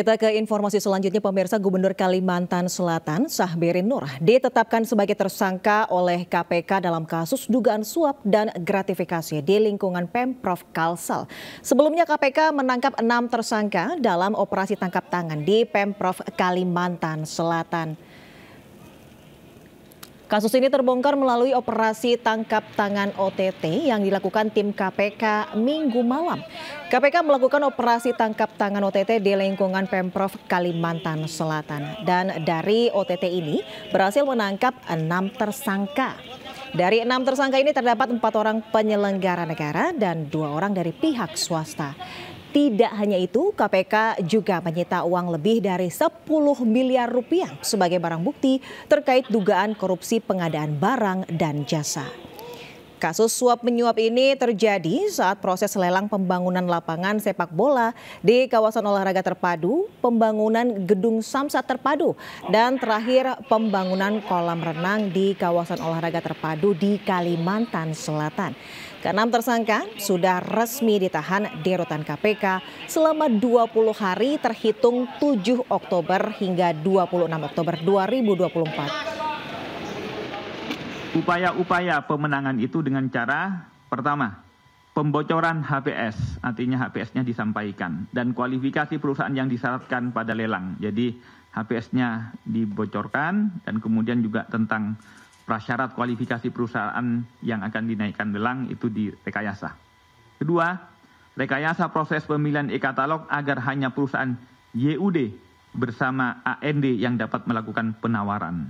Kita ke informasi selanjutnya pemirsa Gubernur Kalimantan Selatan Sahberin Nur ditetapkan sebagai tersangka oleh KPK dalam kasus dugaan suap dan gratifikasi di lingkungan Pemprov Kalsel. Sebelumnya KPK menangkap enam tersangka dalam operasi tangkap tangan di Pemprov Kalimantan Selatan. Kasus ini terbongkar melalui operasi tangkap tangan OTT yang dilakukan tim KPK minggu malam. KPK melakukan operasi tangkap tangan OTT di lingkungan Pemprov Kalimantan Selatan. Dan dari OTT ini berhasil menangkap enam tersangka. Dari enam tersangka ini terdapat empat orang penyelenggara negara dan dua orang dari pihak swasta. Tidak hanya itu, KPK juga menyita uang lebih dari 10 miliar rupiah sebagai barang bukti terkait dugaan korupsi pengadaan barang dan jasa. Kasus suap menyuap ini terjadi saat proses lelang pembangunan lapangan sepak bola di kawasan olahraga terpadu, pembangunan gedung Samsat terpadu, dan terakhir pembangunan kolam renang di kawasan olahraga terpadu di Kalimantan Selatan. Keenam tersangka sudah resmi ditahan di rutan KPK selama 20 hari terhitung 7 Oktober hingga 26 Oktober 2024 upaya-upaya pemenangan itu dengan cara pertama, pembocoran HPS, artinya HPS-nya disampaikan dan kualifikasi perusahaan yang disyaratkan pada lelang. Jadi HPS-nya dibocorkan dan kemudian juga tentang prasyarat kualifikasi perusahaan yang akan dinaikkan lelang itu direkayasa. Kedua, rekayasa proses pemilihan e-katalog agar hanya perusahaan YUD bersama AND yang dapat melakukan penawaran.